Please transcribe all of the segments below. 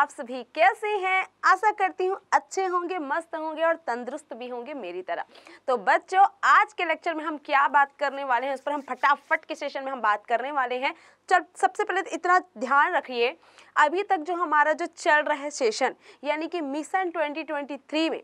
आप सभी कैसे हैं आशा करती हूँ अच्छे होंगे मस्त होंगे और तंदुरुस्त भी होंगे मेरी तरह तो बच्चों आज के लेक्चर में हम क्या बात करने वाले हैं उस पर हम फटाफट के सेशन में हम बात करने वाले हैं चल सबसे पहले तो इतना ध्यान रखिए अभी तक जो हमारा जो चल रहा है सेशन यानी कि मिशन 2023 में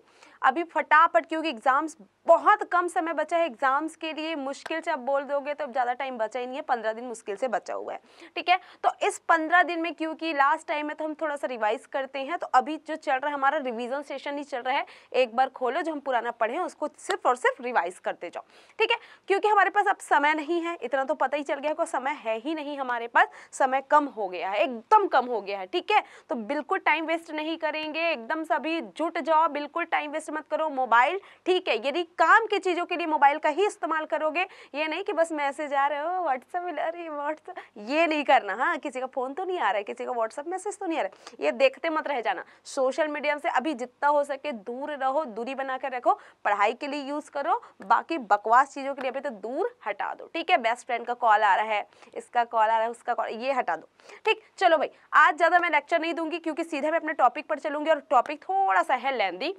अभी फटाफट क्योंकि एग्ज़ाम्स बहुत कम समय बचा है एग्जाम्स के लिए मुश्किल से आप बोल दोगे तो अब ज़्यादा टाइम बचा ही नहीं है पंद्रह दिन मुश्किल से बचा हुआ है ठीक है तो इस पंद्रह दिन में क्योंकि लास्ट टाइम है तो हम थोड़ा सा रिवाइज करते हैं तो अभी जो चल रहा है हमारा रिविजन सेशन ही चल रहा है एक बार खोलो जो हम पुराना पढ़े उसको सिर्फ और सिर्फ रिवाइज करते जाओ ठीक है क्योंकि हमारे पास अब समय नहीं है इतना तो पता ही चल गया है समय है ही नहीं हमारे पास समय कम हो गया है एकदम कम हो गया है ठीक है तो बिल्कुल टाइम वेस्ट नहीं करेंगे एकदम सभी जुट जाओ बिल्कुल टाइम वेस्ट मत करो मोबाइल ठीक है यदि काम की चीज़ों के लिए मोबाइल का ही इस्तेमाल करोगे ये नहीं कि बस मैसेज आ रहे हो व्हाट्सएप मिल अरे व्हाट्सएप ये नहीं करना हाँ किसी का फ़ोन तो नहीं आ रहा है किसी का व्हाट्सएप मैसेज तो नहीं आ रहा है ये देखते मत रह जाना सोशल मीडिया से अभी जितना हो सके दूर रहो दूरी बना कर रखो पढ़ाई के लिए यूज़ करो बाकी बकवास चीज़ों के लिए अभी तो दूर हटा दो ठीक है बेस्ट फ्रेंड का कॉल आ रहा है इसका कॉल आ रहा है उसका कॉल ये हटा दो ठीक चलो भाई आज ज़्यादा मैं लेक्चर नहीं दूंगी क्योंकि सीधे मैं अपने टॉपिक पर चलूंगी और टॉपिक थोड़ा सा है लेंदी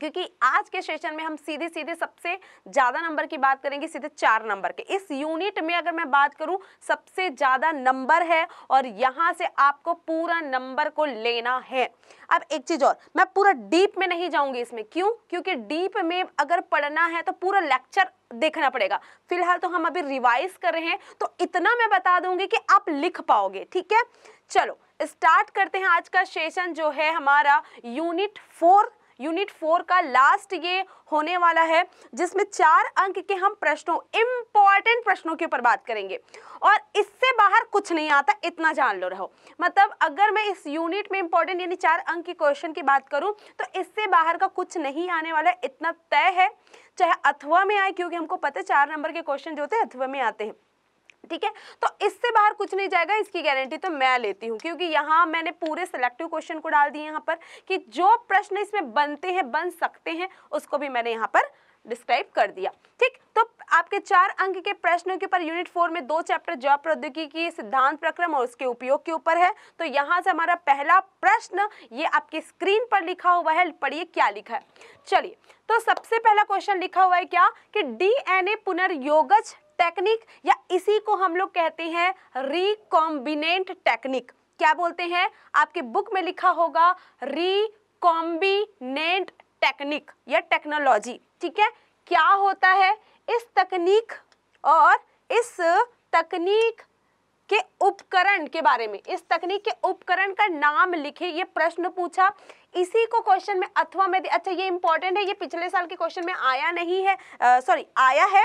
क्योंकि आज के सेशन में हम सीधे सीधे सबसे ज़्यादा नंबर की बात करेंगे सीधे चार नंबर के इस यूनिट में अगर मैं बात करूं सबसे ज़्यादा नंबर है और यहां से आपको पूरा नंबर को लेना है अब एक चीज़ और मैं पूरा डीप में नहीं जाऊंगी इसमें क्यों क्योंकि डीप में अगर पढ़ना है तो पूरा लेक्चर देखना पड़ेगा फिलहाल तो हम अभी रिवाइज कर रहे हैं तो इतना मैं बता दूंगी कि आप लिख पाओगे ठीक है चलो स्टार्ट करते हैं आज का सेशन जो है हमारा यूनिट फोर यूनिट फोर का लास्ट ये होने वाला है जिसमें चार अंक के हम प्रश्नों इम्पॉर्टेंट प्रश्नों के ऊपर बात करेंगे और इससे बाहर कुछ नहीं आता इतना जान लो रहो मतलब अगर मैं इस यूनिट में इंपॉर्टेंट यानी चार अंक के क्वेश्चन की बात करूं तो इससे बाहर का कुछ नहीं आने वाला इतना तय है चाहे अथवा में आए क्योंकि हमको पता है चार नंबर के क्वेश्चन जो होते हैं अथवा में आते हैं ठीक है तो इससे बाहर कुछ नहीं जाएगा इसकी गारंटी तो मैं लेती हूँ क्योंकि यहाँ मैंने पूरे सिलेक्टिव क्वेश्चन को डाल दिए यहाँ पर कि जो प्रश्न इसमें बनते हैं बन सकते हैं उसको भी मैंने यहाँ पर डिस्क्राइब कर दिया ठीक तो आपके चार अंक के प्रश्नों के ऊपर यूनिट फोर में दो चैप्टर जॉब प्रौद्योगिकी की सिद्धांत प्रक्रम और उसके उपयोग के ऊपर है तो यहाँ से हमारा पहला प्रश्न ये आपके स्क्रीन पर लिखा हुआ है पढ़िए क्या लिखा है चलिए तो सबसे पहला क्वेश्चन लिखा हुआ है क्या कि डीएनए पुनर्योगज टेक्निक या इसी को हम लोग कहते हैं रिकॉम्बिनेंट टेक्निक क्या बोलते हैं आपके बुक में लिखा होगा रिकॉम्बिनेंट टेक्निक या टेक्नोलॉजी ठीक है क्या होता है इस तकनीक और इस तकनीक के उपकरण के बारे में इस तकनीक के उपकरण का नाम लिखे ये प्रश्न पूछा इसी को क्वेश्चन में अथवा में अच्छा ये इंपॉर्टेंट है ये पिछले साल के क्वेश्चन में आया नहीं है सॉरी आया है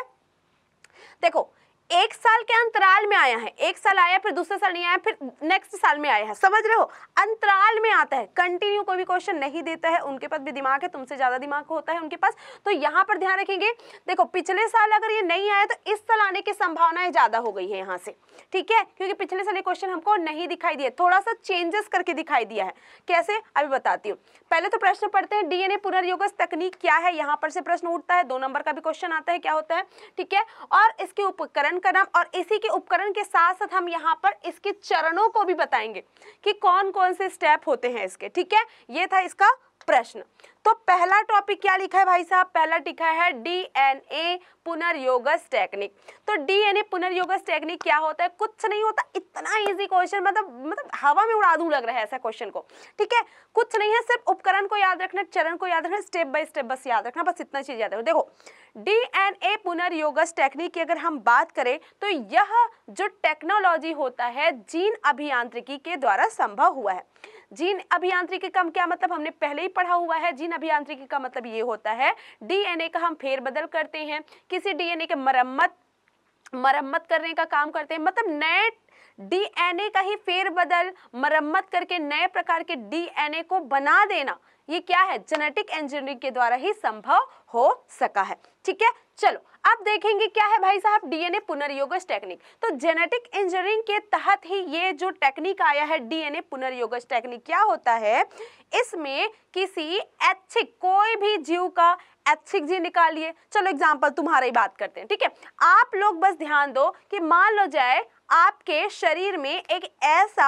देखो एक साल के अंतराल में आया है एक साल आया फिर दूसरे साल नहीं आया फिर नेक्स्ट साल में आया है समझ रहे हो अंतराल में आता है कंटिन्यू कोई भी क्वेश्चन नहीं देता है उनके पास भी दिमाग है तुमसे ज़्यादा दिमाग होता है उनके पास तो यहाँ पर ध्यान रखेंगे देखो पिछले साल अगर ये नहीं आया तो इस साल आने की संभावनाएं ज़्यादा हो गई है यहाँ से ठीक है क्योंकि पिछले साल ये क्वेश्चन हमको नहीं दिखाई दिया थोड़ा सा चेंजेस करके दिखाई दिया है कैसे अभी बताती हूँ पहले तो प्रश्न पढ़ते हैं डीएनए पुनर्योग तकनीक क्या है यहाँ पर से प्रश्न उठता है दो नंबर का भी क्वेश्चन आता है क्या होता है ठीक है और इसके उपकरण उपकरण का नाम और इसी के उपकरण के साथ साथ हम यहाँ पर इसके चरणों को भी बताएंगे कि कौन कौन से स्टेप होते हैं इसके ठीक है ये था इसका प्रश्न तो पहला टॉपिक क्या लिखा है भाई साहब पहला लिखा है डीएनए पुनर्योगस टेक्निक तो डीएनए पुनर्योगस टेक्निक क्या होता है कुछ नहीं होता इतना इजी क्वेश्चन मतलब मतलब हवा में उड़ा दूं लग रहा है ऐसा क्वेश्चन को ठीक है कुछ नहीं है सिर्फ उपकरण को याद रखना चरण को याद रखना स्टेप बाय स्टेप बस याद रखना बस इतना चीज याद रखना देखो डीएनए पुनर्योगस टेक्निक की अगर हम बात करें तो यह जो टेक्नोलॉजी होता है जीन अभियांत्रिकी के द्वारा संभव हुआ है जीन अभियांत्रिकी का क्या मतलब हमने पहले ही पढ़ा हुआ है जीन अभियांत्रिकी का मतलब ये होता है डीएनए का हम फेरबदल करते हैं किसी डीएनए के मरम्मत मरम्मत करने का काम करते हैं मतलब नए डीएनए का ही फेरबदल मरम्मत करके नए प्रकार के डीएनए को बना देना ये क्या है जेनेटिक इंजीनियरिंग के द्वारा ही संभव हो सका है ठीक है चलो अब देखेंगे क्या है भाई साहब डीएनए पुनर्योगस टेक्निक तो जेनेटिक इंजीनियरिंग के तहत ही ये जो टेक्निक आया है डीएनए पुनर्योगस टेक्निक क्या होता है इसमें किसी ऐच्छिक कोई भी जीव का एच जी निकालिए चलो एग्जाम्पल तुम्हारा ही बात करते हैं ठीक है आप लोग बस ध्यान दो कि मान लो जाए आपके शरीर में एक ऐसा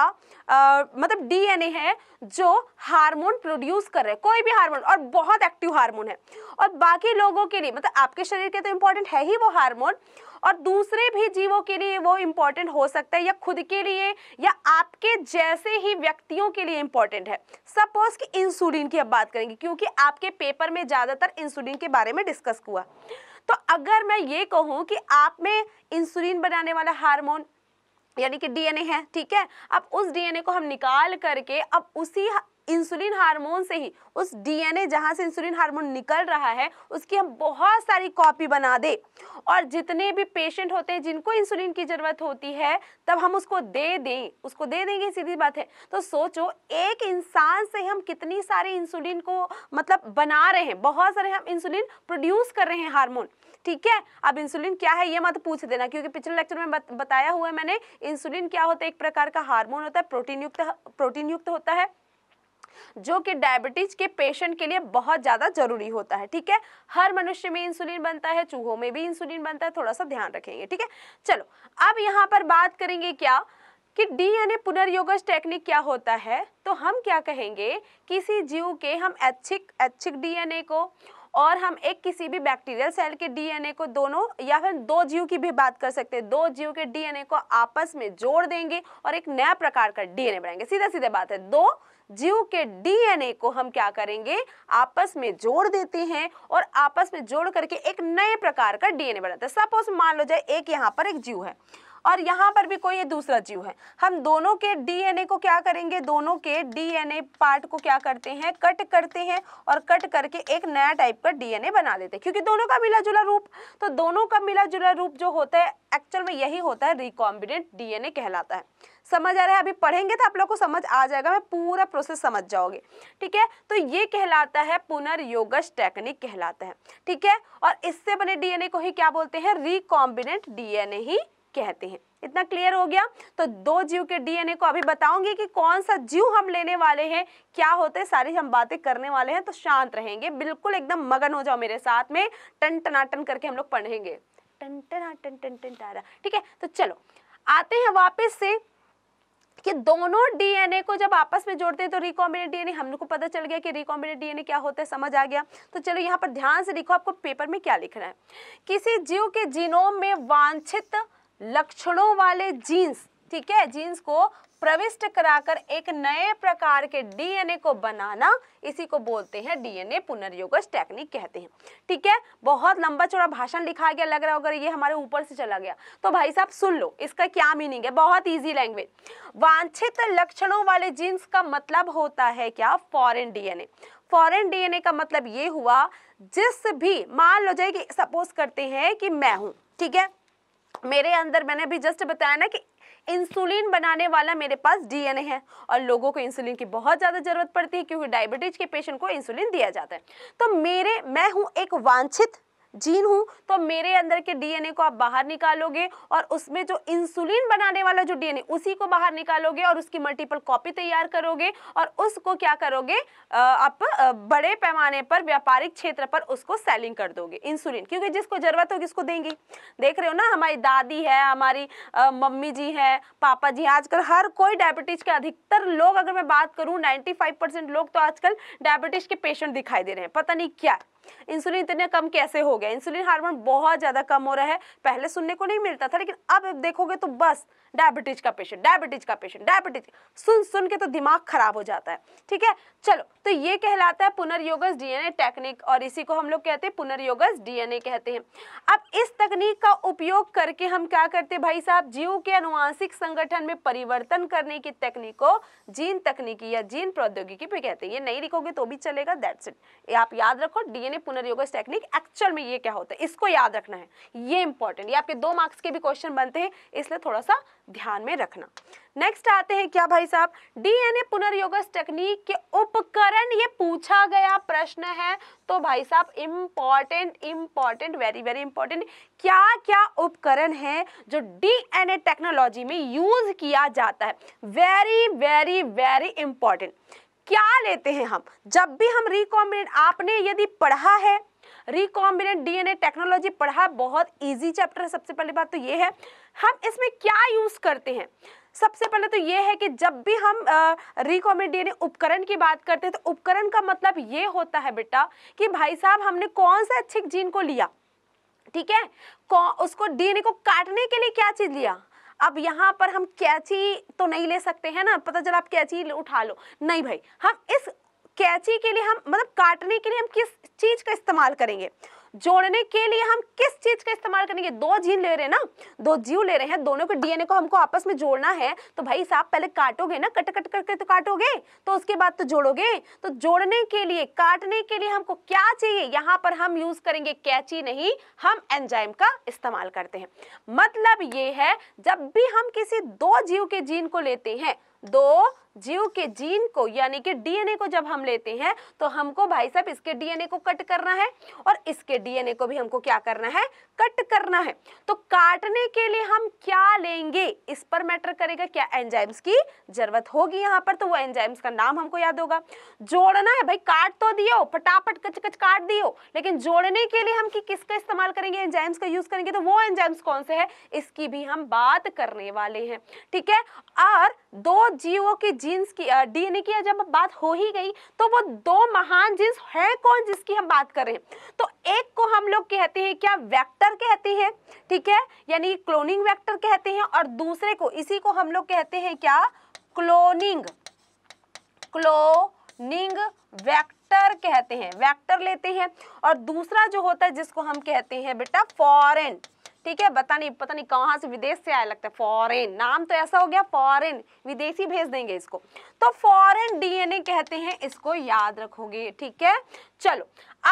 आ, मतलब डीएनए है जो हार्मोन प्रोड्यूस कर रहे हैं कोई भी हार्मोन और बहुत एक्टिव हार्मोन है और बाकी लोगों के लिए मतलब आपके शरीर के तो इम्पोर्टेंट है ही वो हार्मोन और दूसरे भी जीवों के लिए वो इम्पॉर्टेंट हो सकता है या खुद के लिए या आपके जैसे ही व्यक्तियों के लिए इम्पॉर्टेंट है सपोज कि इंसुलिन की अब बात करेंगे क्योंकि आपके पेपर में ज़्यादातर इंसुलिन के बारे में डिस्कस हुआ तो अगर मैं ये कहूँ कि आप में इंसुलिन बनाने वाला हार्मोन यानी कि डीएनए है ठीक है अब उस डीएनए को हम निकाल करके अब उसी इंसुलिन हार्मोन से ही उस डीएनए जहां से इंसुलिन हार्मोन निकल रहा है उसकी हम बहुत सारी कॉपी बना दे और जितने भी पेशेंट होते हैं जिनको इंसुलिन की ज़रूरत होती है तब हम उसको दे दें उसको दे देंगे सीधी बात है तो सोचो एक इंसान से हम कितनी सारी इंसुलिन को मतलब बना रहे हैं बहुत सारे हम इंसुलिन प्रोड्यूस कर रहे हैं हार्मोन ठीक है अब इंसुलिन क्या है ये मत पूछ देना क्योंकि पिछले लेक्चर में बताया हुआ है मैंने इंसुलिन क्या होता है एक प्रकार का हार्मोन होता है प्रोटीन युक्त प्रोटीन युक्त होता है जो कि डायबिटीज के पेशेंट के लिए बहुत ज़्यादा जरूरी होता है ठीक है हर मनुष्य में इंसुलिन बनता है चूहों में भी इंसुलिन बनता है थोड़ा सा ध्यान रखेंगे ठीक है चलो अब यहाँ पर बात करेंगे क्या कि डीएनए पुनर्योगज टेक्निक क्या होता है तो हम क्या कहेंगे किसी जीव के हम ऐच्छिक ऐच्छिक डीएनए को और हम एक किसी भी बैक्टीरियल सेल के डीएनए को दोनों या फिर दो जीव की भी बात कर सकते हैं दो जीव के डीएनए को आपस में जोड़ देंगे और एक नया प्रकार का डीएनए बनाएंगे सीधा सीधा बात है दो जीव के डीएनए को हम क्या करेंगे आपस में जोड़ देते हैं और आपस में जोड़ करके एक नए प्रकार का डीएनए बनाते हैं सपोज मान लो जाए एक यहाँ पर एक जीव है और यहाँ पर भी कोई दूसरा जीव है हम दोनों के डीएनए को क्या करेंगे दोनों के डीएनए पार्ट को क्या करते हैं कट करते हैं और कट करके एक नया टाइप का डीएनए बना देते हैं क्योंकि दोनों का मिला जुला रूप तो दोनों का मिला जुला रूप जो होता है एक्चुअल में यही होता है रिकॉम्बिनेंट डीएनए कहलाता है समझ आ रहा है अभी पढ़ेंगे तो आप लोग को समझ आ जाएगा मैं पूरा प्रोसेस समझ जाओगे ठीक है तो ये कहलाता है पुनर्योगस टेक्निक कहलाता है ठीक है और इससे बने डीएनए को ही क्या बोलते हैं रिकॉम्बिनेंट डीएनए ही कहते हैं इतना क्लियर हो गया तो दो जीव के डीएनए को अभी बताऊंगी कि कौन सा जीव हम लेने वाले हैं क्या होते सारी हम बातें करने वाले हैं तो शांत रहेंगे बिल्कुल एकदम मगन हो जाओ मेरे साथ में टन टनाटन करके हम लोग पढ़ेंगे टन टनाटन टन टन टारा ठीक है तो चलो आते हैं वापस से कि दोनों डीएनए को जब आपस में जोड़ते हैं तो रिकॉम्बिनेट डीएनए हम लोग को पता चल गया कि रिकॉम्बिनेट डीएनए क्या होता है समझ आ गया तो चलो यहाँ पर ध्यान से देखो आपको पेपर में क्या लिखना है किसी जीव के जीनोम में वांछित लक्षणों वाले जीन्स ठीक है जीन्स को प्रविष्ट कराकर एक नए प्रकार के डीएनए को बनाना इसी को बोलते हैं डीएनए पुनर्योगज टेक्निक कहते हैं ठीक है बहुत लंबा चौड़ा भाषण लिखा गया लग रहा होगा ये हमारे ऊपर से चला गया तो भाई साहब सुन लो इसका क्या मीनिंग है बहुत इजी लैंग्वेज वांछित लक्षणों वाले जीन्स का मतलब होता है क्या फॉरन डीएनए फॉरन डीएनए का मतलब ये हुआ जिस भी मान लो जाए कि सपोज करते हैं कि मैं हूं ठीक है मेरे अंदर मैंने अभी जस्ट बताया ना कि इंसुलिन बनाने वाला मेरे पास डीएनए है और लोगों को इंसुलिन की बहुत ज़्यादा ज़रूरत पड़ती है क्योंकि डायबिटीज के पेशेंट को इंसुलिन दिया जाता है तो मेरे मैं हूँ एक वांछित जीन हूं तो मेरे अंदर के डीएनए को आप बाहर निकालोगे और उसमें जो इंसुलिन बनाने वाला जो डीएनए उसी को बाहर निकालोगे और उसकी मल्टीपल कॉपी तैयार करोगे और उसको क्या करोगे आप बड़े पैमाने पर व्यापारिक क्षेत्र पर उसको सेलिंग कर दोगे इंसुलिन क्योंकि जिसको ज़रूरत होगी उसको देंगे देख रहे हो ना हमारी दादी है हमारी मम्मी जी है पापा जी आजकल हर कोई डायबिटीज़ के अधिकतर लोग अगर मैं बात करूँ नाइन्टी लोग तो आजकल डायबिटीज़ के पेशेंट दिखाई दे रहे हैं पता नहीं क्या इंसुलिन इतने कम कैसे हो गया इंसुलिन हार्मोन बहुत ज़्यादा कम हो रहा है पहले सुनने को नहीं मिलता था लेकिन अब देखोगे तो बस डायबिटीज का पेशेंट डायबिटीज का पेशेंट डायबिटीज सुन सुन के तो दिमाग खराब हो जाता है ठीक है चलो तो ये कहलाता है पुनर्योगस डीएनए टेक्निक और इसी को हम लोग कहते हैं पुनर्योगस डीएनए कहते हैं अब इस तकनीक का उपयोग करके हम क्या करते हैं भाई साहब जीव के अनुवांशिक संगठन में परिवर्तन करने की तकनीक को जीन तकनीकी या जीन प्रौद्योगिकी पे कहते हैं ये नहीं लिखोगे तो भी चलेगा दैट्स इट आप याद रखो डीएनए पुनर्योग टेक्निक एक्चुअल में ये क्या होता है इसको याद रखना है ये इंपॉर्टेंट ये आपके दो मार्क्स के भी क्वेश्चन बनते हैं इसलिए थोड़ा सा ध्यान में रखना नेक्स्ट आते हैं क्या भाई साहब डीएनए पुनर्योग टेक्निक के उपकरण ये पूछा गया प्रश्न है तो भाई साहब important important very very important क्या क्या उपकरण है जो डीएनए टेक्नोलॉजी में यूज किया जाता है वेरी वेरी वेरी इंपॉर्टेंट क्या लेते हैं हम जब भी हम रिकॉम्बिनेंट आपने यदि पढ़ा है रिकॉम्बिनेंट डीएनए टेक्नोलॉजी पढ़ा बहुत इजी चैप्टर है सबसे पहली बात तो ये है हम इसमें क्या यूज़ करते हैं सबसे पहले तो ये है कि जब भी हम रिकॉम्बिनेंट डीएनए उपकरण की बात करते हैं तो उपकरण का मतलब ये होता है बेटा कि भाई साहब हमने कौन से अच्छे जीन को लिया ठीक है उसको डीएनए को काटने के लिए क्या चीज़ लिया अब यहाँ पर हम कैची तो नहीं ले सकते हैं ना पता चला आप कैची उठा लो नहीं भाई हम इस कैची के लिए हम मतलब काटने के लिए हम किस चीज़ का इस्तेमाल करेंगे जोड़ने के लिए हम किस चीज का इस्तेमाल करेंगे दो जीन ले रहे हैं ना दो जीव ले रहे हैं दोनों के डीएनए को हमको आपस में जोड़ना है तो भाई साहब पहले काटोगे ना कट कट करके तो काटोगे तो उसके बाद तो जोड़ोगे तो जोड़ने के लिए काटने के लिए हमको क्या चाहिए यहाँ पर हम यूज करेंगे कैची नहीं हम एंजाइम का इस्तेमाल करते हैं मतलब ये है जब भी हम किसी दो जीव के जीन को लेते हैं दो जीव के जीन को यानी कि डीएनए को जब हम लेते हैं तो हमको भाई साहब इसके डीएनए को कट करना है और इसके डीएनए को भी हमको क्या करना है कट करना है तो काटने के लिए हम क्या लेंगे इस पर मैटर करेगा क्या एंजाइम्स की जरूरत होगी यहाँ पर तो वो एंजाइम्स का नाम हमको याद होगा जोड़ना है भाई काट तो दियो फटाफट कच कच काट दियो लेकिन जोड़ने के लिए हम कि किसका इस्तेमाल करेंगे एंजाइम्स का यूज करेंगे तो वो एंजाइम्स कौन से है इसकी भी हम बात करने वाले हैं ठीक है और दो जीवों की जीन्स की डीएनए की जब बात हो ही गई तो वो दो महान जीन्स है कौन जिसकी हम बात कर रहे हैं तो एक को हम लोग कहते हैं क्या वेक्टर कहते हैं ठीक है यानी क्लोनिंग वेक्टर कहते हैं और दूसरे को इसी को हम लोग कहते हैं क्या क्लोनिंग क्लोनिंग वेक्टर वेक्टर कहते हैं वेक्टर लेते हैं और दूसरा जो होता है जिसको हम कहते हैं बेटा फॉरेन ठीक है पता नहीं पता नहीं कहाँ से विदेश से आया लगता है फॉरेन नाम तो ऐसा हो गया फॉरेन विदेशी भेज देंगे इसको तो फॉरेन डीएनए कहते हैं इसको याद रखोगे ठीक है चलो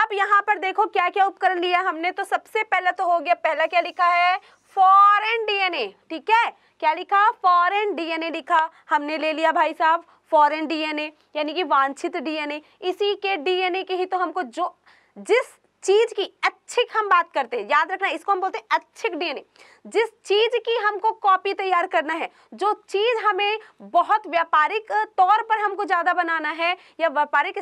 अब यहाँ पर देखो क्या क्या उपकरण लिया हमने तो सबसे पहला तो हो गया पहला क्या लिखा है फॉरेन डीएनए ठीक है क्या लिखा फॉरेन डीएनए लिखा हमने ले लिया भाई साहब फॉरेन डीएनए यानी कि वांछित डीएनए इसी के डीएनए के ही तो हमको जो जिस चीज की अच्छिक हम बात करते हैं याद रखना इसको हम बोलते हैं अच्छिक डीएनए जिस चीज की हमको कॉपी तैयार करना है जो चीज हमें बहुत व्यापारिक तौर पर हमको ज्यादा बनाना है या व्यापारिक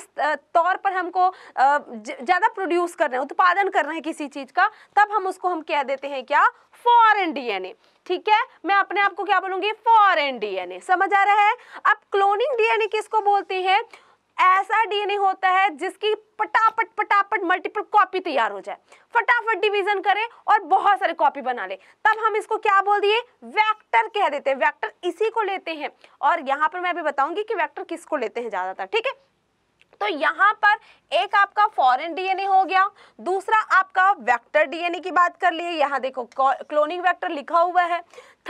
तौर पर हमको ज्यादा प्रोड्यूस करना है उत्पादन करना है किसी चीज का तब हम उसको हम कह देते हैं क्या फॉरन डीएनए ठीक है मैं अपने आप को क्या बोलूंगी फॉरन डीएनए समझ आ रहा है अब क्लोनिंग डीएनए किसको बोलते हैं ऐसा डीएनए होता है जिसकी पटापट पटापट मल्टीपल कॉपी तैयार हो जाए फटाफट डिवीजन करे और बहुत सारे कॉपी बना ले तब हम इसको क्या बोल दिए वेक्टर कह देते हैं वेक्टर इसी को लेते हैं और यहाँ पर मैं अभी बताऊंगी कि वेक्टर किसको लेते हैं ज़्यादातर ठीक है तो यहाँ पर एक आपका फॉरेन डीएनए हो गया दूसरा आपका वेक्टर डीएनए की बात कर लिए यहाँ देखो क्लोनिंग वेक्टर लिखा हुआ है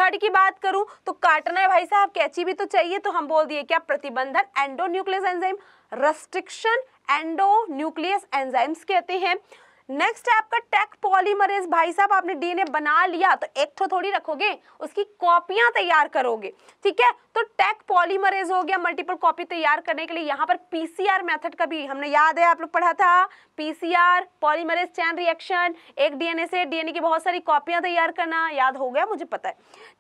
थर्ड की बात करूं तो काटना है भाई साहब कैची भी तो चाहिए तो हम बोल दिए क्या प्रतिबंधन endonuclease enzyme restriction endonuclease enzymes कहते हैं नेक्स्ट है आपका टेक पॉलीमरेज भाई साहब आपने डीएनए बना लिया तो एक ठो थोड़ी रखोगे उसकी कॉपियां तैयार करोगे ठीक है तो टेक पॉलीमरेज हो गया मल्टीपल कॉपी तैयार करने के लिए यहाँ पर पीसीआर मेथड का भी हमने याद है आप लोग पढ़ा था पीसीआर पॉलीमरेज चैन रिएक्शन एक डीएनए से डीएनए की बहुत सारी कॉपियां तैयार करना याद हो गया मुझे पता है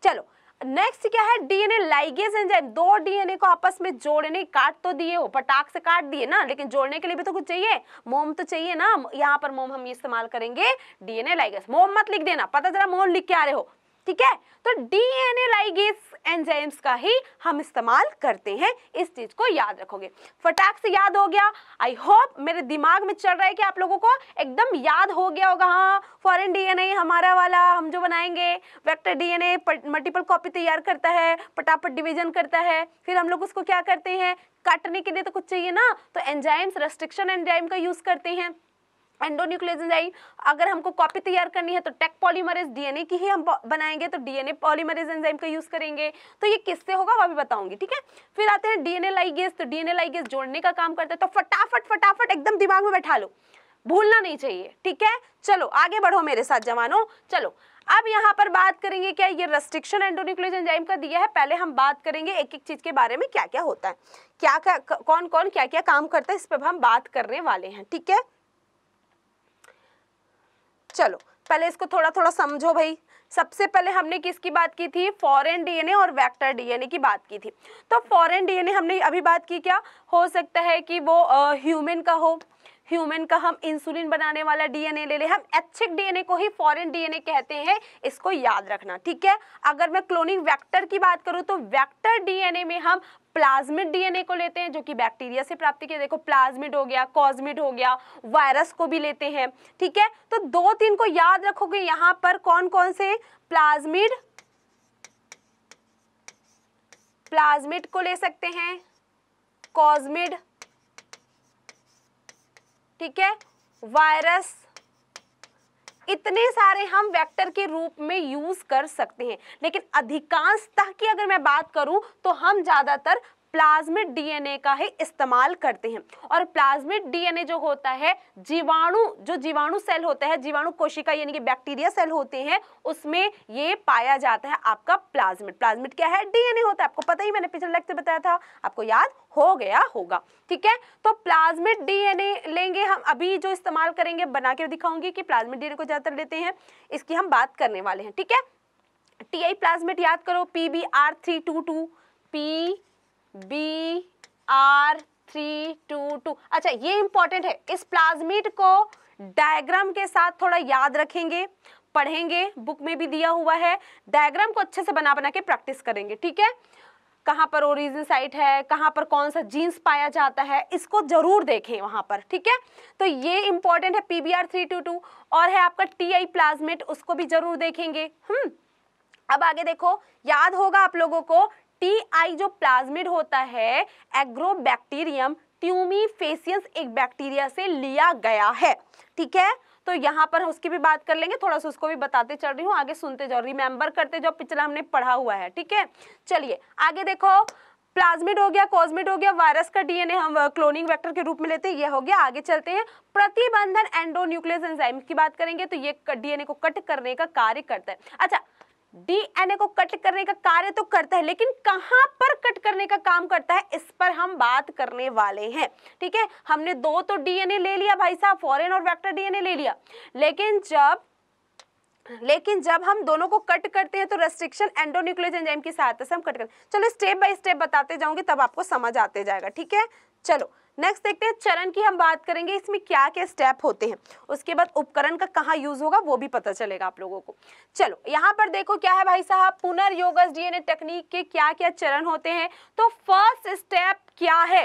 चलो नेक्स्ट क्या है डीएनए लाइगेज एंजाइम दो डीएनए को आपस में जोड़ने काट तो दिए हो पटाख से काट दिए ना लेकिन जोड़ने के लिए भी तो कुछ चाहिए मोम तो चाहिए ना यहाँ पर मोम हम इस्तेमाल करेंगे डीएनए लाइगेज मोम मत लिख देना पता जरा मोम लिख के आ रहे हो ठीक है तो डीएनए लाइगेज एंजाइम्स का ही हम इस्तेमाल करते हैं इस चीज़ को याद रखोगे फटाक से याद हो गया आई होप मेरे दिमाग में चल रहा है कि आप लोगों को एकदम याद हो गया होगा हाँ फॉरेन डीएनए हमारा वाला हम जो बनाएंगे वेक्टर डीएनए मल्टीपल कॉपी तैयार करता है पटापट डिवीजन करता है फिर हम लोग उसको क्या करते हैं काटने के लिए तो कुछ चाहिए ना तो एंजाइम्स रेस्ट्रिक्शन एंजाइम का यूज़ करते हैं एंडोन्यूक्लियस एंजाइम अगर हमको कॉपी तैयार करनी है तो टेक पॉलीमरेज डीएनए की ही हम बनाएंगे तो डीएनए पॉलीमरेज एंजाइम का यूज़ करेंगे तो ये किससे होगा वो भी बताऊंगी ठीक है फिर आते हैं डीएनए लाइगेज तो डीएनए लाइगेज जोड़ने का काम करते हैं तो फटाफट फटाफट एकदम दिमाग में बैठा लो भूलना नहीं चाहिए ठीक है चलो आगे बढ़ो मेरे साथ जवानों चलो अब यहाँ पर बात करेंगे क्या ये रेस्ट्रिक्शन एंडोन्यूक्लियस एंजाइम का दिया है पहले हम बात करेंगे एक एक चीज के बारे में क्या क्या होता है क्या क्या कौन कौन क्या क्या काम करता है इस पर हम बात करने वाले हैं ठीक है चलो पहले इसको थोड़ा थोड़ा समझो भाई सबसे पहले हमने किसकी बात की थी फॉरेन डीएनए और वेक्टर डीएनए की बात की थी तो फॉरेन डीएनए हमने अभी बात की क्या हो सकता है कि वो ह्यूमन का हो ह्यूमन का हम इंसुलिन बनाने वाला डीएनए ले ले हम एचिक डीएनए को ही फॉरेन डीएनए कहते हैं इसको याद रखना ठीक है अगर मैं क्लोनिंग वेक्टर की बात करूं तो वेक्टर डीएनए में हम प्लाज्मिड डीएनए को लेते हैं जो कि बैक्टीरिया से प्राप्त किया देखो प्लाज्मिड हो गया कॉज्मिड हो गया वायरस को भी लेते हैं ठीक है तो दो तीन को याद रखोगे यहां पर कौन कौन से प्लाज्मिड प्लाज्मिड को ले सकते हैं कॉज्मिड ठीक है वायरस इतने सारे हम वेक्टर के रूप में यूज कर सकते हैं लेकिन अधिकांशतः की अगर मैं बात करूं तो हम ज्यादातर प्लाज्मिड डीएनए का ही इस्तेमाल करते हैं और प्लाज्मिड डीएनए जो होता है जीवाणु जो जीवाणु सेल होता है जीवाणु कोशिका यानी कि बैक्टीरिया सेल होते हैं उसमें ये पाया जाता है आपका प्लाज्मिड प्लाज्मिड क्या है डीएनए होता है आपको पता ही मैंने पिछले लेक्चर बताया था आपको याद हो गया होगा ठीक है तो प्लाज्मिड डीएनए लेंगे हम अभी जो इस्तेमाल करेंगे बना के दिखाऊंगी कि प्लाज्मिड डीएनए को ज़्यादातर लेते हैं इसकी हम बात करने वाले हैं ठीक है टी आई प्लाज्मिड याद करो P B R three two two P B R three two two अच्छा ये इंपॉर्टेंट है इस प्लाज्मिड को डायग्राम के साथ थोड़ा याद रखेंगे पढ़ेंगे बुक में भी दिया हुआ है डायग्राम को अच्छे से बना बना के प्रैक्टिस करेंगे ठीक है कहाँ पर ओरिजिन साइट है कहाँ पर कौन सा जीन्स पाया जाता है इसको जरूर देखें वहाँ पर ठीक है तो ये इंपॉर्टेंट है P B R three two two और है आपका टी आई प्लाज्मेट उसको भी जरूर देखेंगे हम्म अब आगे देखो याद होगा आप लोगों को टी जो प्लाज्मिड होता है एग्रोबैक्टीरियम ट्यूमी फेसियस एक बैक्टीरिया से लिया गया है ठीक है तो यहाँ पर उसकी भी बात कर लेंगे थोड़ा सा उसको भी बताते चल रही हूँ आगे सुनते जाओ रिमेम्बर करते जाओ पिछला हमने पढ़ा हुआ है ठीक है चलिए आगे देखो प्लाज्मिड हो गया कॉस्मिड हो गया वायरस का डीएनए हम क्लोनिंग वेक्टर के रूप में लेते हैं ये हो गया आगे चलते हैं प्रतिबंधन एंडोन्यूक्लियस एंजाइम की बात करेंगे तो ये डीएनए को कट करने का कार्य करता है अच्छा डीएनए को कट करने का कार्य तो करता है लेकिन कहां पर कट करने का काम करता है इस पर हम बात करने वाले हैं ठीक है हमने दो तो डीएनए ले लिया भाई साहब फॉरेन और वेक्टर डीएनए ले लिया लेकिन जब लेकिन जब हम दोनों को कट करते हैं तो रेस्ट्रिक्शन एंडोन्यूक्लियस एंजाइम की सहायता से हम कट करते हैं चलो स्टेप बाय स्टेप बताते जाऊंगी तब आपको समझ आते जाएगा ठीक है चलो नेक्स्ट देखते हैं चरण की हम बात करेंगे इसमें क्या क्या स्टेप होते हैं उसके बाद उपकरण का कहाँ यूज होगा वो भी पता चलेगा आप लोगों को चलो यहाँ पर देखो क्या है भाई साहब पुनर्योगस डीएनए टेक्निक के क्या क्या चरण होते हैं तो फर्स्ट स्टेप क्या है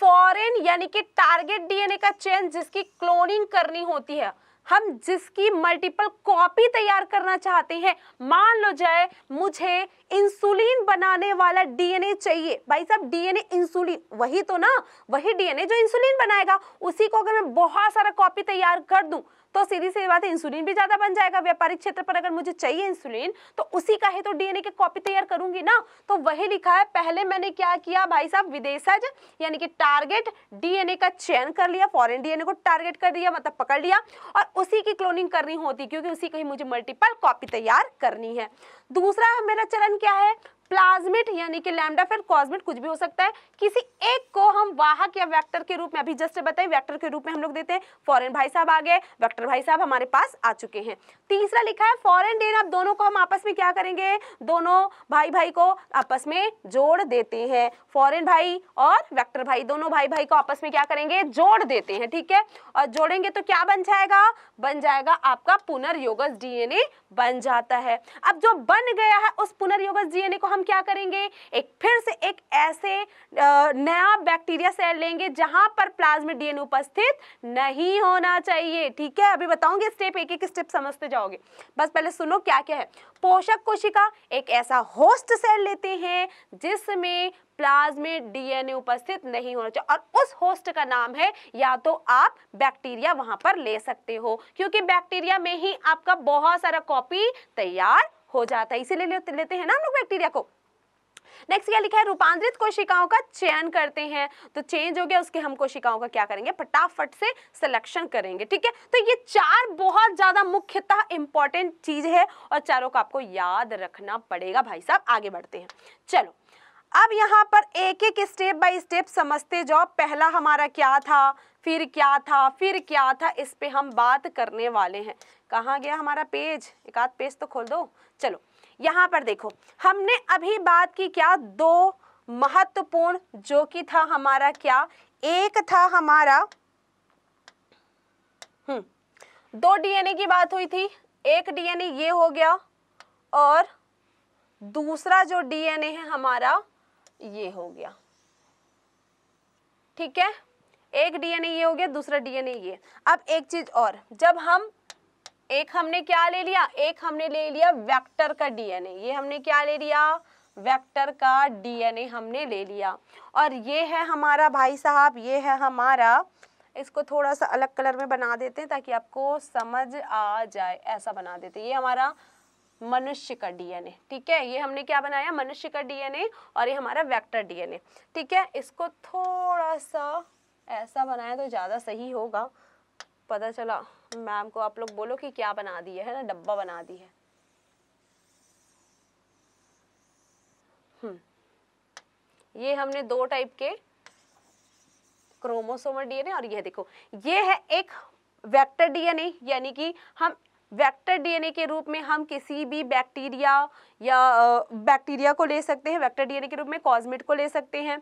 फॉरेन यानी कि टारगेट डीएनए का चेंज जिसकी क्लोनिंग करनी होती है हम जिसकी मल्टीपल कॉपी तैयार करना चाहते हैं मान लो जाए मुझे इंसुलिन बनाने वाला डीएनए चाहिए भाई साहब डीएनए इंसुलिन वही तो ना वही डीएनए जो इंसुलिन बनाएगा उसी को अगर मैं बहुत सारा कॉपी तैयार कर दूं तो सीधी सीधी बात है इंसुलिन भी ज़्यादा बन जाएगा व्यापारिक क्षेत्र पर अगर मुझे चाहिए इंसुलिन तो उसी का ही तो डीएनए की कॉपी तैयार करूंगी ना तो वही लिखा है पहले मैंने क्या किया भाई साहब विदेशज यानी कि टारगेट डीएनए का चयन कर लिया फॉरेन डीएनए को टारगेट कर दिया मतलब पकड़ लिया और उसी की क्लोनिंग करनी होती क्योंकि उसी का ही मुझे मल्टीपल कॉपी तैयार करनी है दूसरा मेरा चरण क्या है प्लाज्मिट यानी कि लैमडा फिर कॉस्मिट कुछ भी हो सकता है किसी एक को हम वाहक या वेक्टर के रूप में अभी जस्ट बताए वेक्टर के रूप में हम लोग देते हैं फॉरेन भाई साहब आ गए वेक्टर भाई साहब हमारे पास आ चुके हैं तीसरा लिखा है फॉरेन डेन अब दोनों को हम आपस में क्या करेंगे दोनों भाई भाई को आपस में जोड़ देते हैं फॉरेन भाई और वेक्टर भाई दोनों भाई भाई को आपस में क्या करेंगे जोड़ देते हैं ठीक है और जोड़ेंगे तो क्या बन जाएगा बन जाएगा आपका पुनर्योगस डीएनए बन जाता है अब जो बन गया है उस पुनर्योगस डीएनए को हम हम क्या करेंगे एक फिर से एक ऐसे नया बैक्टीरिया सेल लेंगे जहां पर प्लाज्मा डीएनए उपस्थित नहीं होना चाहिए ठीक है अभी बताऊंगे स्टेप एक एक स्टेप समझते जाओगे बस पहले सुनो क्या क्या है पोषक कोशिका एक ऐसा होस्ट सेल लेते हैं जिसमें प्लाज्मा डीएनए उपस्थित नहीं होना चाहिए और उस होस्ट का नाम है या तो आप बैक्टीरिया वहां पर ले सकते हो क्योंकि बैक्टीरिया में ही आपका बहुत सारा कॉपी तैयार हो जाता है इसीलिए ले, लेते हैं ना हम लोग बैक्टीरिया को नेक्स्ट क्या लिखा है रूपांतरित कोशिकाओं का चयन करते हैं तो चेंज हो गया उसके हम कोशिकाओं का क्या करेंगे फटाफट से सिलेक्शन करेंगे ठीक है तो ये चार बहुत ज्यादा मुख्यतः इंपॉर्टेंट चीज है और चारों को आपको याद रखना पड़ेगा भाई साहब आगे बढ़ते हैं चलो अब यहाँ पर एक एक स्टेप बाय स्टेप समझते जाओ पहला हमारा क्या था फिर क्या था फिर क्या था इस पे हम बात करने वाले हैं कहाँ गया हमारा पेज एक आध पेज तो खोल दो चलो यहाँ पर देखो हमने अभी बात की क्या दो महत्वपूर्ण जो कि था हमारा क्या एक था हमारा हम्म दो डीएनए की बात हुई थी एक डीएनए ये हो गया और दूसरा जो डीएनए है हमारा ये हो गया ठीक है एक डीएनए ये हो गया दूसरा डीएनए ये अब एक चीज और जब हम एक हमने क्या ले लिया एक हमने ले लिया वेक्टर का डीएनए ये हमने क्या ले लिया वेक्टर का डीएनए हमने ले लिया और ये है हमारा भाई साहब ये है हमारा इसको थोड़ा सा अलग कलर में बना देते हैं ताकि आपको समझ आ जाए ऐसा बना देते ये हमारा मनुष्य का डीएनए ठीक है ये हमने क्या बनाया मनुष्य का डीएनए और ये हमारा वेक्टर डीएनए ठीक है इसको थोड़ा सा ऐसा बनाया तो ज़्यादा सही होगा पता चला मैम को आप लोग बोलो कि क्या बना दिया है ना डब्बा बना दी है हम्म, ये हमने दो टाइप के क्रोमोसोमल डीएनए और यह देखो ये है एक वेक्टर डीएनए यानी कि हम वेक्टर डीएनए के रूप में हम किसी भी बैक्टीरिया या बैक्टीरिया को ले सकते हैं वेक्टर डीएनए के रूप में कॉस्मिट को ले सकते हैं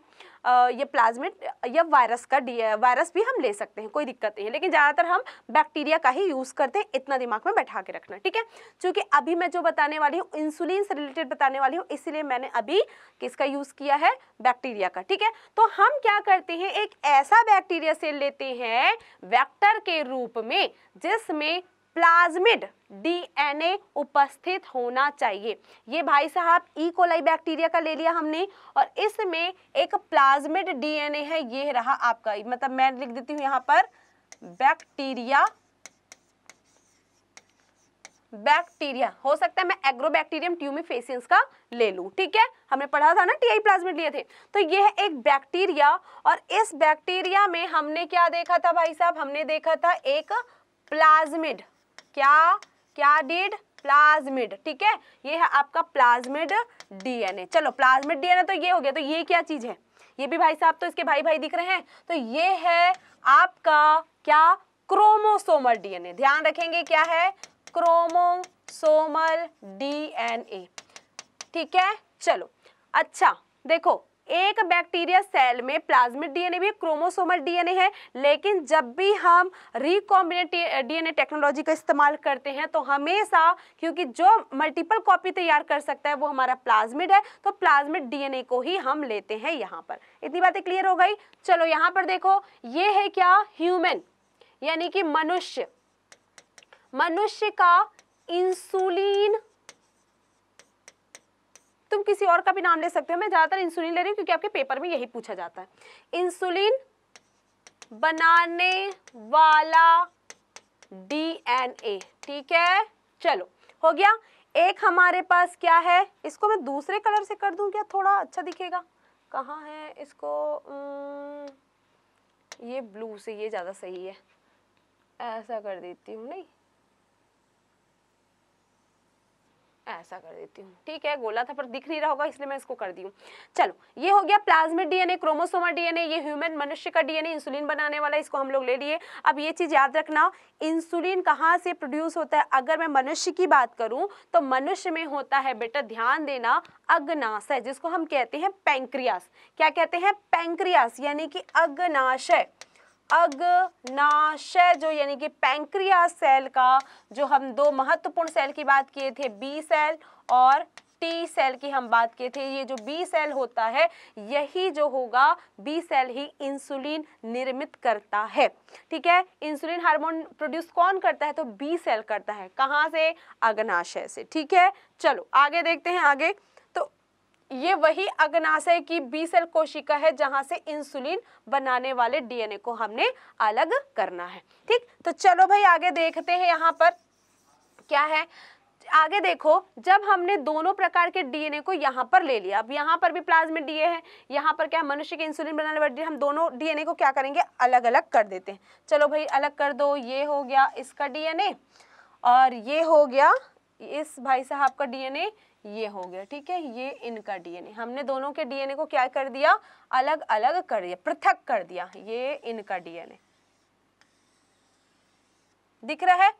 ये प्लाज्मिट या वायरस का डी वायरस भी हम ले सकते हैं कोई दिक्कत नहीं है लेकिन ज़्यादातर हम बैक्टीरिया का ही यूज़ करते हैं इतना दिमाग में बैठा के रखना ठीक है चूँकि अभी मैं जो बताने वाली हूँ इंसुलिन से रिलेटेड बताने वाली हूँ इसीलिए मैंने अभी किसका यूज़ किया है बैक्टीरिया का ठीक है तो हम क्या करते हैं एक ऐसा बैक्टीरिया से लेते हैं वैक्टर के रूप में जिसमें प्लाज्मिड डीएनए उपस्थित होना चाहिए ये भाई साहब ई कोलाई बैक्टीरिया का ले लिया हमने और इसमें एक प्लाज्मिड डीएनए है ये रहा आपका मतलब मैं लिख देती हूं यहां पर बैक्टीरिया बैक्टीरिया हो सकता है मैं एग्रोबैक्टीरियम ट्यूमिफेसियंस का ले लू ठीक है हमने पढ़ा था ना टीआई प्लाज्मिड लिए थे तो ये है एक बैक्टीरिया और इस बैक्टीरिया में हमने क्या देखा था भाई साहब हमने देखा था एक प्लाज्मिड क्या क्या डीड प्लाज्मिड ठीक है ये है आपका प्लाज्मिड डीएनए चलो प्लाज्मिड डीएनए तो ये हो गया तो ये क्या चीज है ये भी भाई साहब तो इसके भाई भाई दिख रहे हैं तो ये है आपका क्या क्रोमोसोमल डीएनए ध्यान रखेंगे क्या है क्रोमोसोमल डीएनए ठीक है चलो अच्छा देखो एक बैक्टीरिया सेल में प्लाज्मिक डीएनए भी क्रोमोसोमल डीएनए है लेकिन जब भी हम रिकॉम्बिनेट डीएनए टेक्नोलॉजी का इस्तेमाल करते हैं तो हमेशा क्योंकि जो मल्टीपल कॉपी तैयार कर सकता है वो हमारा प्लाज्मिड है तो प्लाज्मिड डीएनए को ही हम लेते हैं यहाँ पर इतनी बातें क्लियर हो गई चलो यहाँ पर देखो ये है क्या ह्यूमन यानी कि मनुष्य मनुष्य का इंसुलिन तुम किसी और का भी नाम ले सकते हो मैं ज़्यादातर इंसुलिन ले रही हूँ क्योंकि आपके पेपर में यही पूछा जाता है इंसुलिन बनाने वाला डीएनए ठीक है चलो हो गया एक हमारे पास क्या है इसको मैं दूसरे कलर से कर दूं क्या थोड़ा अच्छा दिखेगा कहाँ है इसको ये ब्लू से ये ज़्यादा सही है ऐसा कर देती हूँ नहीं ऐसा कर देती हूँ ठीक है गोला था पर दिख नहीं रहा होगा इसलिए मैं इसको कर दी हूँ चलो ये हो गया प्लाज्मिक डीएनए क्रोमोसोमा डीएनए ये ह्यूमन मनुष्य का डीएनए इंसुलिन बनाने वाला इसको हम लोग ले लिए अब ये चीज़ याद रखना इंसुलिन कहाँ से प्रोड्यूस होता है अगर मैं मनुष्य की बात करूँ तो मनुष्य में होता है बेटा ध्यान देना अग्नाशय जिसको हम कहते हैं पैंक्रियास क्या कहते हैं पैंक्रियास यानी कि अग्नाशय अग्नाशय जो यानी कि पैंक्रिया सेल का जो हम दो महत्वपूर्ण सेल की बात किए थे बी सेल और टी सेल की हम बात किए थे ये जो बी सेल होता है यही जो होगा बी सेल ही इंसुलिन निर्मित करता है ठीक है इंसुलिन हार्मोन प्रोड्यूस कौन करता है तो बी सेल करता है कहाँ से अग्नाशय से ठीक है चलो आगे देखते हैं आगे ये वही अग्नाशय की बी सेल कोशिका है जहाँ से इंसुलिन बनाने वाले डीएनए को हमने अलग करना है ठीक तो चलो भाई आगे देखते हैं यहाँ पर क्या है आगे देखो जब हमने दोनों प्रकार के डीएनए को यहाँ पर ले लिया अब यहाँ पर भी प्लाज्मिक डीए है यहाँ पर क्या मनुष्य के इंसुलिन बनाने वाले हम दोनों डीएनए को क्या करेंगे अलग अलग कर देते हैं चलो भाई अलग कर दो ये हो गया इसका डीएनए और ये हो गया इस भाई साहब का डीएनए ये हो गया ठीक है ये इनका डीएनए हमने दोनों के डीएनए को क्या कर दिया अलग अलग कर दिया पृथक कर दिया ये इनका डीएनए दिख रहा है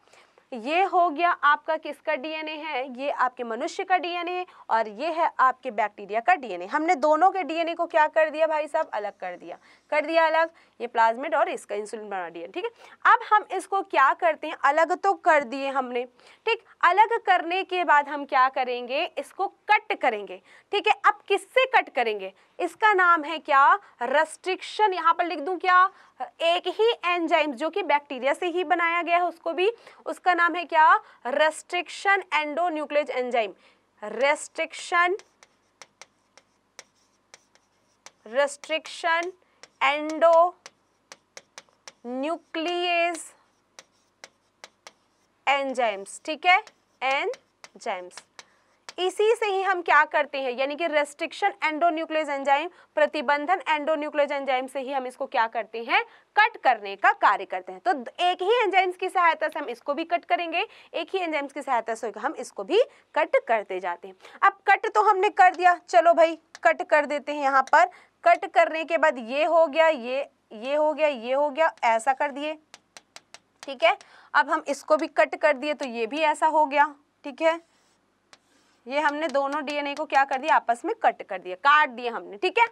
ये हो गया आपका किसका डीएनए है ये आपके मनुष्य का डीएनए और ये है आपके बैक्टीरिया का डीएनए हमने दोनों के डीएनए को क्या कर दिया भाई साहब अलग कर दिया कर दिया अलग ये प्लाज्मिड और इसका इंसुलिन बना डीएनए ठीक है अब हम इसको क्या करते हैं अलग तो कर दिए हमने ठीक अलग करने के बाद हम क्या करेंगे इसको कट करेंगे ठीक है अब किससे कट करेंगे इसका नाम है क्या रेस्ट्रिक्शन यहाँ पर लिख दू क्या एक ही एंजाइम जो कि बैक्टीरिया से ही बनाया गया है उसको भी उसका नाम है क्या restriction endonuclease enzyme restriction restriction endonuclease enzymes ठीक है एंजाइम्स इसी से ही हम क्या करते हैं यानी कि रेस्ट्रिक्शन एंडोन्यूक्लियस एंजाइम प्रतिबंधन एंडोन्यूक्लियस एंजाइम से ही हम इसको क्या करते हैं कट करने का कार्य करते हैं तो एक ही एंजाइम्स की सहायता से हम इसको भी कट करेंगे एक ही एंजाइम्स की सहायता से हम इसको भी कट करते जाते हैं अब कट तो हमने कर दिया चलो भाई कट कर देते हैं यहाँ पर कट करने के बाद ये हो गया ये ये हो गया ये हो गया ऐसा कर दिए ठीक है अब हम इसको भी कट कर दिए तो ये भी ऐसा हो गया ठीक है ये हमने दोनों डीएनए को क्या कर दिया आपस में कट कर दिया काट दिए हमने ठीक है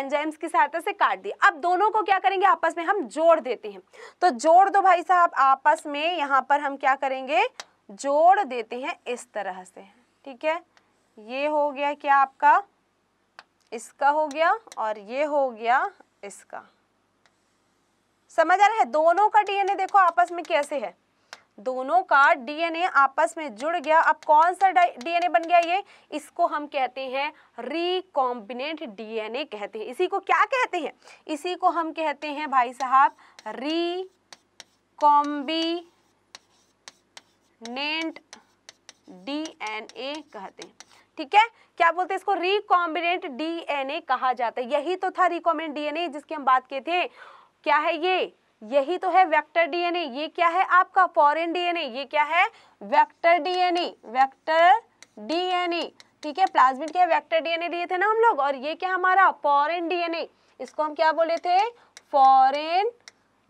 एंजाइम्स की सहायता से काट दिया अब दोनों को क्या करेंगे आपस में हम जोड़ देते हैं तो जोड़ दो भाई साहब आपस में यहाँ पर हम क्या करेंगे जोड़ देते हैं इस तरह से ठीक है ये हो गया क्या आपका इसका हो गया और ये हो गया इसका समझ आ रहा है दोनों का डीएनए देखो आपस में कैसे है दोनों का डीएनए आपस में जुड़ गया अब कौन सा डीएनए बन गया ये इसको हम कहते हैं रिकॉम्बिनेंट डीएनए कहते हैं इसी को क्या कहते हैं इसी को हम कहते हैं भाई साहब रिकॉम्बिनेंट डीएनए कहते हैं ठीक है क्या बोलते हैं इसको रिकॉम्बिनेंट डीएनए कहा जाता है यही तो था रिकॉम्बिनेंट डीएनए जिसकी हम बात किए थे क्या है ये यही तो है वेक्टर डीएनए ये क्या है आपका फॉरेन डीएनए ये क्या है वेक्टर डीएनए वेक्टर डीएनए ठीक है प्लाज्मिड क्या वेक्टर डीएनए दिए थे ना हम लोग और ये क्या हमारा फॉरेन डीएनए इसको हम क्या बोले थे फॉरेन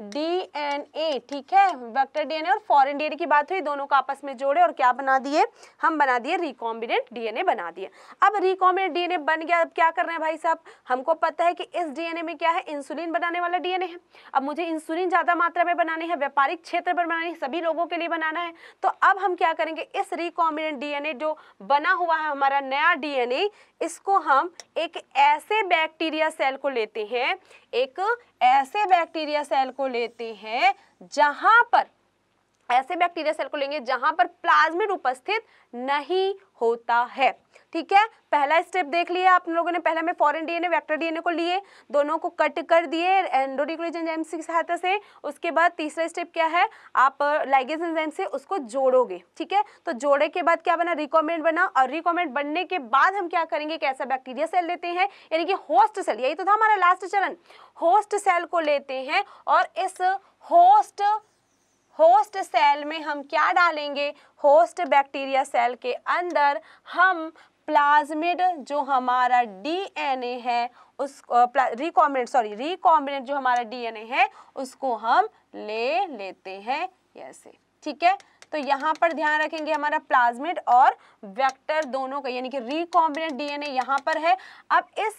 डीएनए ठीक है वेक्टर डीएनए और फॉरेन डीएनए की बात हुई दोनों को आपस में जोड़े और क्या बना दिए हम बना दिए रिकॉम्बिनेंट डीएनए बना दिए अब रिकॉम्बिनेंट डीएनए बन गया अब क्या कर रहे हैं भाई साहब हमको पता है कि इस डीएनए में क्या है इंसुलिन बनाने वाला डीएनए है अब मुझे इंसुलिन ज़्यादा मात्रा में बनानी है व्यापारिक क्षेत्र पर बनानी है सभी लोगों के लिए बनाना है तो अब हम क्या करेंगे इस रिकॉम्बिनेंट डीएनए जो बना हुआ है हमारा नया डीएनए इसको हम एक ऐसे बैक्टीरिया सेल को लेते हैं एक ऐसे बैक्टीरिया सेल को लेते हैं जहां पर ऐसे बैक्टीरिया सेल को लेंगे जहां पर प्लाज्मिड उपस्थित नहीं होता है ठीक है पहला स्टेप देख लिया आप लोगों ने पहले में फॉरेन डीएनए वेक्टर डीएनए को लिए दोनों को कट कर दिए एंडोडिक्लोज एंजाइम की सहायता से उसके बाद तीसरा स्टेप क्या है आप लाइगेज एंजाइम से उसको जोड़ोगे ठीक है तो जोड़े के बाद क्या बना रिकॉमेंट बना और रिकॉमेंट बनने के बाद हम क्या करेंगे कैसा ऐसा बैक्टीरिया सेल लेते हैं यानी कि होस्ट सेल यही तो था हमारा लास्ट चरण होस्ट सेल को लेते हैं और इस होस्ट होस्ट सेल में हम क्या डालेंगे होस्ट बैक्टीरिया सेल के अंदर हम प्लाज्मिड जो हमारा डीएनए है उस रिकॉम्बिनेट सॉरी रिकॉम्बिनेट जो हमारा डीएनए है उसको हम ले लेते हैं ऐसे ठीक है तो यहाँ पर ध्यान रखेंगे हमारा प्लाज्मिड और वेक्टर दोनों का यानी कि रिकॉम्बिनेट डीएनए यहाँ पर है अब इस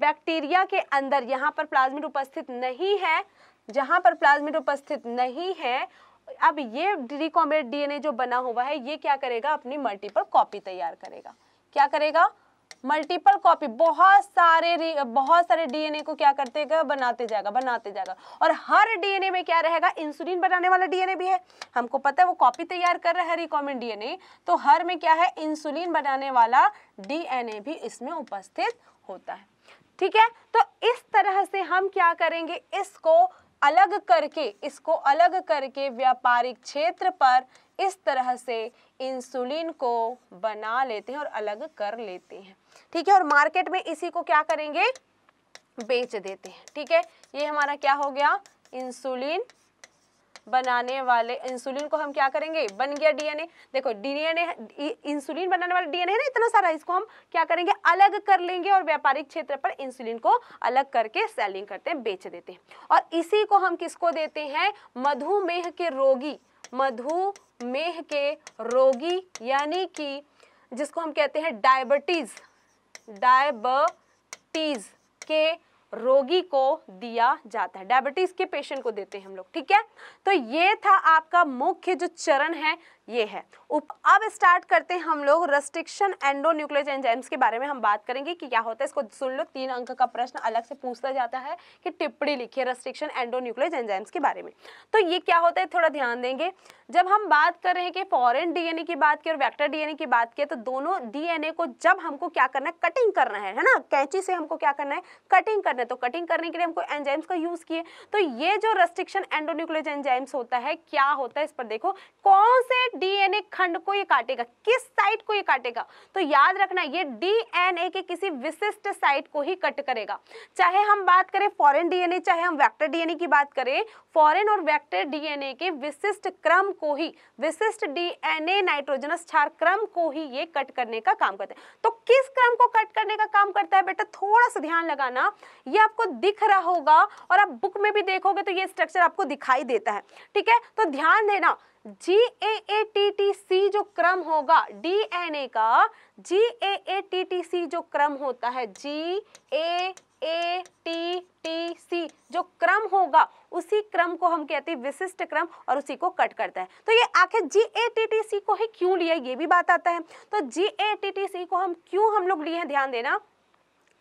बैक्टीरिया के अंदर यहाँ पर प्लाज्मिड उपस्थित नहीं है जहाँ पर प्लाज्मिड उपस्थित नहीं है अब ये रिकॉम्बिनेट डीएनए जो बना हुआ है ये क्या करेगा अपनी मल्टीपल कॉपी तैयार करेगा क्या करेगा मल्टीपल कॉपी बहुत सारे बहुत सारे डीएनए को क्या करते बनाते जाएगा बनाते जाएगा और हर डीएनए में क्या रहेगा इंसुलिन बनाने वाला डीएनए भी है हमको पता है वो कॉपी तैयार कर रहा है रिकॉमेंट डीएनए तो हर में क्या है इंसुलिन बनाने वाला डीएनए भी इसमें उपस्थित होता है ठीक है तो इस तरह से हम क्या करेंगे इसको अलग करके इसको अलग करके व्यापारिक क्षेत्र पर इस तरह से इंसुलिन को बना लेते हैं और अलग कर लेते हैं ठीक है और मार्केट में इसी को क्या करेंगे बेच देते हैं ठीक है ये हमारा क्या हो गया इंसुलिन बनाने वाले इंसुलिन को हम क्या करेंगे बन गया डीएनए देखो डीएनए इंसुलिन बनाने वाले डीएनए है ना इतना सारा इसको हम क्या करेंगे अलग कर लेंगे और व्यापारिक क्षेत्र पर इंसुलिन को अलग करके सेलिंग करते हैं बेच देते हैं और इसी को हम किसको देते हैं मधुमेह के रोगी मधुमेह के रोगी यानी कि जिसको हम कहते हैं डायबिटीज डायबिटीज के रोगी को दिया जाता है डायबिटीज के पेशेंट को देते हैं हम लोग ठीक है तो ये था आपका मुख्य जो चरण है ये है अब स्टार्ट करते हैं हम लोग रेस्ट्रिक्शन एंडोन्यूक्लियर एंजाइम्स के बारे में हम बात करेंगे कि क्या होता है इसको सुन लो तीन अंक का प्रश्न अलग से पूछता जाता है कि टिप्पणी लिखिए रेस्ट्रिक्शन एंडोन्यूक्लियर एंजाइम्स के बारे में तो ये क्या होता है थोड़ा ध्यान देंगे जब हम बात कर रहे हैं कि फॉरेन डीएनए की बात की और वैक्टर डीएनए की बात की तो दोनों डीएनए को जब हमको क्या करना है कटिंग करना है है ना कैंची से हमको क्या करना है कटिंग करना है तो कटिंग करने के लिए हमको एंजाइम्स का यूज किए तो ये जो रेस्ट्रिक्शन एंडोन्यूक्लियस एंजाइम्स होता है क्या होता है इस पर देखो कौन से डीएनए खंड को ये काटेगा किस साइट को ये काटेगा तो याद रखना ये डीएनए के किसी विशिष्ट साइट को ही कट करेगा चाहे हम बात करें फॉरेन डीएनए चाहे हम वेक्टर डीएनए की बात करें फॉरेन और वेक्टर डीएनए के विशिष्ट क्रम को ही विशिष्ट डीएनए नाइट्रोजनस क्षार क्रम को ही ये कट करने का काम करता है तो किस क्रम को कट करने का काम करता है बेटा थोड़ा सा ध्यान लगाना ये आपको दिख रहा होगा और आप बुक में भी देखोगे तो ये स्ट्रक्चर आपको दिखाई देता है ठीक है तो ध्यान देना जी ए ए टी टी सी जो क्रम होगा ए का जी ए ए टी टी सी जो क्रम होता है जी ए ए टी टी सी जो क्रम होगा उसी क्रम को हम कहते हैं विशिष्ट क्रम और उसी को कट करता है तो ये आखिर जी ए टी टी सी को ही क्यों लिया ये भी बात आता है तो जी ए टी टी सी को हम क्यों हम लोग लिए हैं ध्यान देना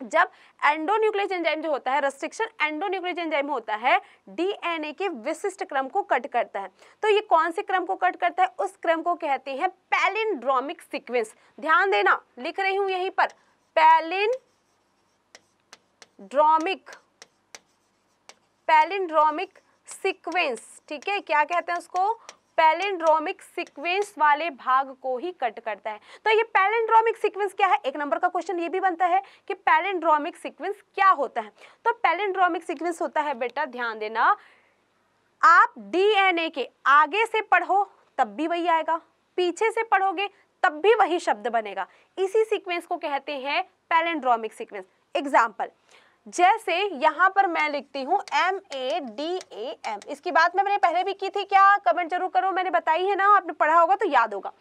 जब एंडोन्यूक्लियस एंजाइम जो होता है रेस्ट्रिक्शन एंडोन्यूक्लियस एंजाइम होता है डीएनए के विशिष्ट क्रम को कट करता है तो ये कौन से क्रम को कट करता है उस क्रम को कहते हैं पैलिंड्रोमिक सीक्वेंस ध्यान देना लिख रही हूं यहीं पर पैलिंड्रोमिक पैलिंड्रोमिक सीक्वेंस ठीक है क्या कहते हैं उसको पैलेंड्रोमिक सीक्वेंस वाले भाग को ही कट करता है तो ये पैलेंड्रोमिक सीक्वेंस क्या है एक नंबर का क्वेश्चन ये भी बनता है कि पैलेंड्रोमिक सीक्वेंस क्या होता है तो पैलेंड्रोमिक सीक्वेंस होता है बेटा ध्यान देना आप डीएनए के आगे से पढ़ो तब भी वही आएगा पीछे से पढ़ोगे तब भी वही शब्द बनेगा इसी सीक्वेंस को कहते हैं पैलेंड्रोमिक सीक्वेंस एग्जाम्पल जैसे यहाँ पर मैं लिखती हूँ M A D A M इसकी बात मैं मैंने पहले भी की थी क्या कमेंट जरूर करो मैंने बताई है ना आपने पढ़ा होगा तो याद होगा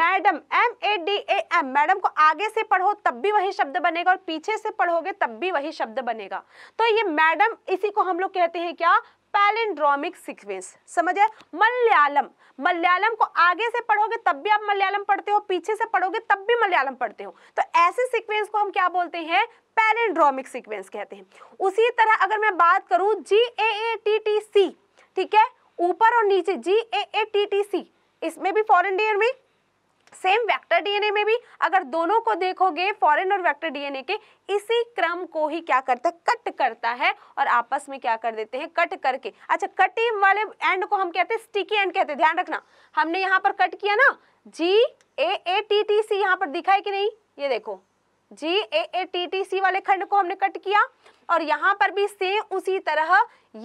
madam M A D A M madam को आगे से पढ़ो तब भी वही शब्द बनेगा और पीछे से पढ़ोगे तब भी वही शब्द बनेगा तो ये मैडम इसी को हम लोग कहते हैं क्या पैलिंड्रोमिक सीक्वेंस समझ मलयालम मलयालम को आगे से पढ़ोगे तब भी आप मलयालम पढ़ते हो पीछे से पढ़ोगे तब भी मलयालम पढ़ते हो तो ऐसे सीक्वेंस को हम क्या बोलते हैं पैलिड्रोमिक सीक्वेंस कहते हैं उसी तरह अगर मैं बात करूं जी ए ए टी टी सी ठीक है ऊपर और नीचे जी ए ए टी टी सी इसमें भी फॉरेन डीएनए में सेम वेक्टर डीएनए में भी अगर दोनों को देखोगे फॉरेन और वेक्टर डीएनए के इसी क्रम को ही क्या करता है कट करता है और आपस में क्या कर देते हैं कट करके अच्छा कटी वाले एंड को हम कहते हैं स्टिकी एंड कहते हैं ध्यान रखना हमने यहाँ पर कट किया ना जी ए ए टी टी सी यहाँ पर दिखा है कि नहीं ये देखो जी ए ए टी टी सी वाले खंड को हमने कट किया और यहाँ पर भी सेम उसी तरह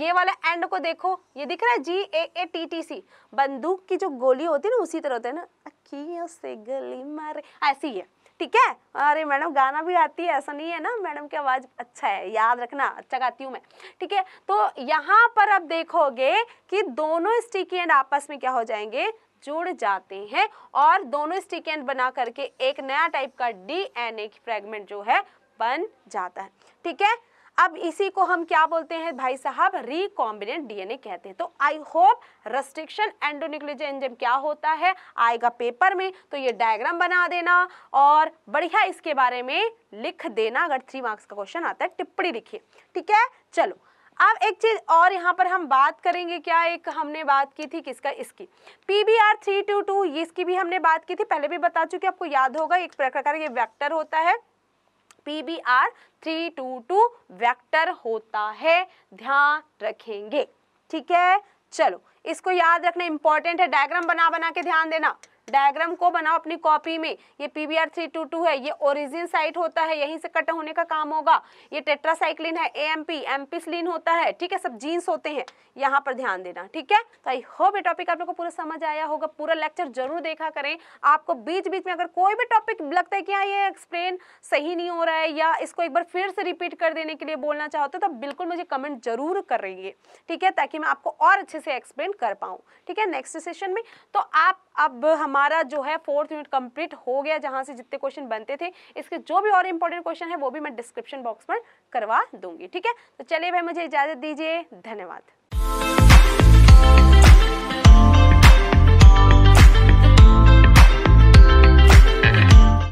ये वाला एंड को देखो ये दिख रहा है जी ए ए टी टी सी बंदूक की जो गोली होती है ना उसी तरह होता है ना से गली मारे हाँ, ऐसी है ठीक है अरे मैडम गाना भी आती है ऐसा नहीं है ना मैडम की आवाज़ अच्छा है याद रखना अच्छा गाती हूँ मैं ठीक है तो यहाँ पर अब देखोगे कि दोनों स्टिकी एंड आपस में क्या हो जाएंगे जुड़ जाते हैं और दोनों स्टिकेंड बना करके एक नया टाइप का डीएनए फ्रेगमेंट जो है बन जाता है ठीक है अब इसी को हम क्या बोलते हैं भाई साहब रिकॉम्बिनेंट डीएनए कहते हैं तो I hope restriction endonuclease enzyme क्या होता है आएगा पेपर में तो ये डायग्राम बना देना और बढ़िया इसके बारे में लिख देना अगर थ्री मार्क्स का क्वेश्चन आता है टिप्पणी लिखिए ठीक है चलो अब एक चीज और यहाँ पर हम बात करेंगे क्या एक हमने बात की थी किसका इसकी P B R three two two इसकी भी हमने बात की थी पहले भी बता चुके आपको याद होगा एक प्रकार ये वेक्टर होता है P B R three two two vector होता है ध्यान रखेंगे ठीक है चलो इसको याद रखना इंपॉर्टेंट है डायग्राम बना बना के ध्यान देना डायग्राम को बनाओ अपनी कॉपी में ये पी थ्री टू टू है ये ओरिजिन साइट होता है यहीं से कट होने का काम होगा ये टेट्रासाइक्लिन है A M P M ampicillin होता है ठीक है सब जीन्स होते हैं यहाँ पर ध्यान देना ठीक है तो आई होप ये टॉपिक आप लोग को पूरा समझ आया होगा पूरा लेक्चर जरूर देखा करें आपको बीच बीच में अगर कोई भी टॉपिक लगता है कि हाँ ये एक्सप्लेन सही नहीं हो रहा है या इसको एक बार फिर से रिपीट कर देने के लिए बोलना चाहते हो तो बिल्कुल मुझे कमेंट जरूर करेंगे ठीक है ताकि मैं आपको और अच्छे से एक्सप्लेन कर पाऊँ ठीक है नेक्स्ट सेशन में तो आप अब हम हमारा जो है फोर्थ यूनिट कंप्लीट हो गया जहां से जितने क्वेश्चन बनते थे इसके जो भी और इंपॉर्टेंट क्वेश्चन है वो भी मैं डिस्क्रिप्शन बॉक्स पर करवा दूंगी ठीक है तो चलिए भाई मुझे इजाज़त दीजिए धन्यवाद